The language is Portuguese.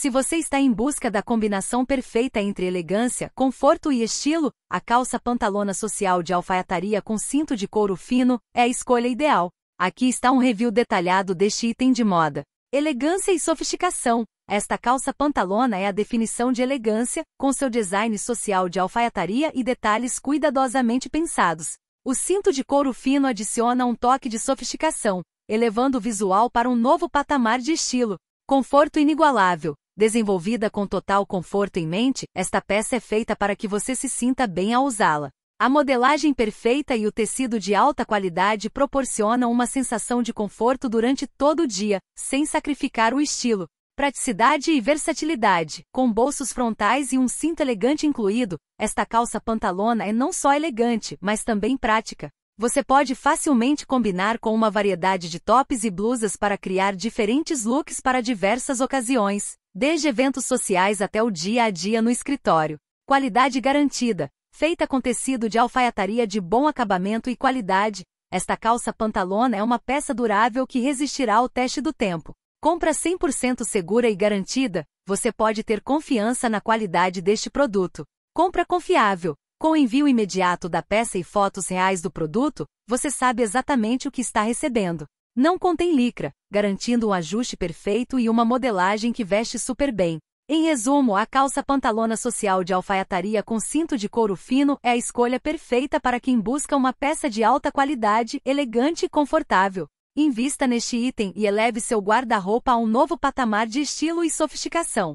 Se você está em busca da combinação perfeita entre elegância, conforto e estilo, a calça pantalona social de alfaiataria com cinto de couro fino é a escolha ideal. Aqui está um review detalhado deste item de moda. Elegância e sofisticação. Esta calça pantalona é a definição de elegância, com seu design social de alfaiataria e detalhes cuidadosamente pensados. O cinto de couro fino adiciona um toque de sofisticação, elevando o visual para um novo patamar de estilo. Conforto inigualável. Desenvolvida com total conforto em mente, esta peça é feita para que você se sinta bem ao usá-la. A modelagem perfeita e o tecido de alta qualidade proporcionam uma sensação de conforto durante todo o dia, sem sacrificar o estilo. Praticidade e versatilidade. Com bolsos frontais e um cinto elegante incluído, esta calça pantalona é não só elegante, mas também prática. Você pode facilmente combinar com uma variedade de tops e blusas para criar diferentes looks para diversas ocasiões. Desde eventos sociais até o dia a dia no escritório. Qualidade garantida. Feita com tecido de alfaiataria de bom acabamento e qualidade, esta calça pantalona é uma peça durável que resistirá ao teste do tempo. Compra 100% segura e garantida, você pode ter confiança na qualidade deste produto. Compra confiável. Com envio imediato da peça e fotos reais do produto, você sabe exatamente o que está recebendo. Não contém licra, garantindo um ajuste perfeito e uma modelagem que veste super bem. Em resumo, a calça pantalona social de alfaiataria com cinto de couro fino é a escolha perfeita para quem busca uma peça de alta qualidade, elegante e confortável. Invista neste item e eleve seu guarda-roupa a um novo patamar de estilo e sofisticação.